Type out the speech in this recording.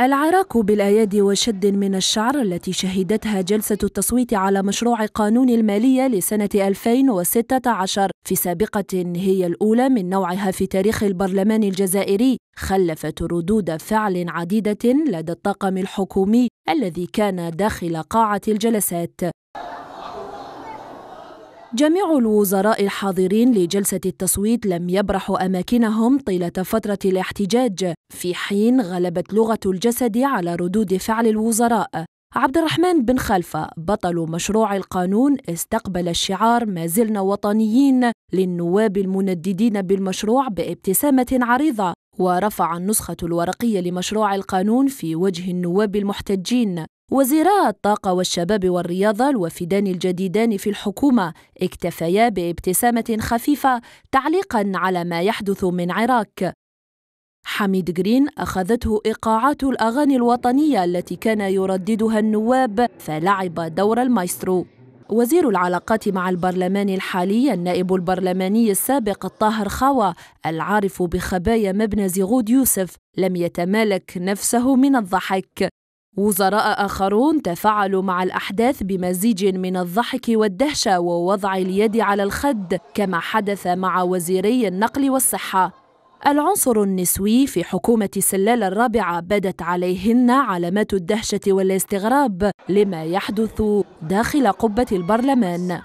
العراق بالأيادي وشد من الشعر التي شهدتها جلسة التصويت على مشروع قانون المالية لسنة 2016 في سابقة هي الأولى من نوعها في تاريخ البرلمان الجزائري خلفت ردود فعل عديدة لدى الطاقم الحكومي الذي كان داخل قاعة الجلسات جميع الوزراء الحاضرين لجلسة التصويت لم يبرحوا أماكنهم طيلة فترة الاحتجاج في حين غلبت لغة الجسد على ردود فعل الوزراء عبد الرحمن بن خلفة بطل مشروع القانون استقبل الشعار ما زلنا وطنيين للنواب المنددين بالمشروع بابتسامة عريضة ورفع النسخة الورقية لمشروع القانون في وجه النواب المحتجين وزيرا الطاقة والشباب والرياضة الوفدان الجديدان في الحكومة اكتفيا بابتسامة خفيفة تعليقا على ما يحدث من عراك حميد جرين أخذته إيقاعات الأغاني الوطنية التي كان يرددها النواب فلعب دور المايسترو وزير العلاقات مع البرلمان الحالي النائب البرلماني السابق الطاهر خاوة العارف بخبايا مبنى زيغود يوسف لم يتمالك نفسه من الضحك وزراء آخرون تفاعلوا مع الأحداث بمزيج من الضحك والدهشة ووضع اليد على الخد كما حدث مع وزيري النقل والصحة العنصر النسوي في حكومة سلالة الرابعة بدت عليهن علامات الدهشة والاستغراب لما يحدث داخل قبة البرلمان